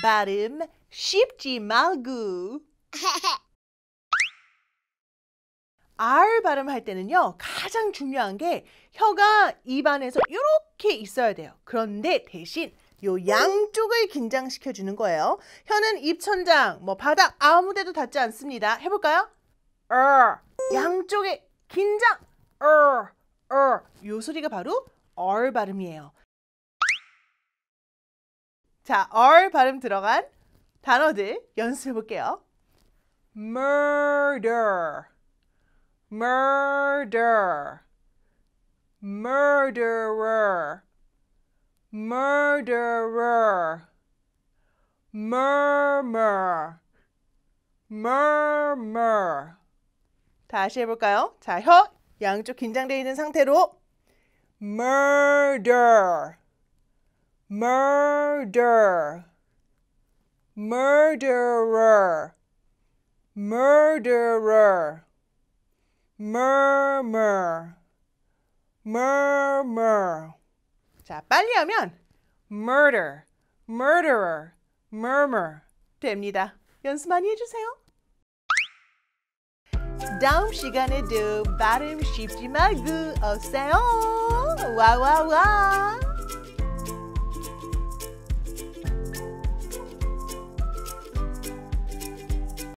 발음 쉽지 말고 R 발음할 때는요 가장 중요한 게 혀가 입안에서 이렇게 있어야 돼요 그런데 대신 요 양쪽을 긴장시켜 주는 거예요 혀는 입천장, 뭐 바닥 아무 데도 닿지 않습니다 해볼까요? 어, 양쪽에 긴장 어, 어. 요 소리가 바로 R 발음이에요 자, r 발음 들어간 단어들 연습해 볼게요. murder, murder, murderer, murderer, murmur, murmur. 다시 해볼까요? 자, 혀 양쪽 긴장되어 있는 상태로 murder, murder, murderer, murderer, murmur, murmur. 자, 빨리 하면 murder, murderer, murmur 됩니다. 연습 많이 해주세요. 다음 시간에도 발음 쉽지 말고 오세요. 와와와.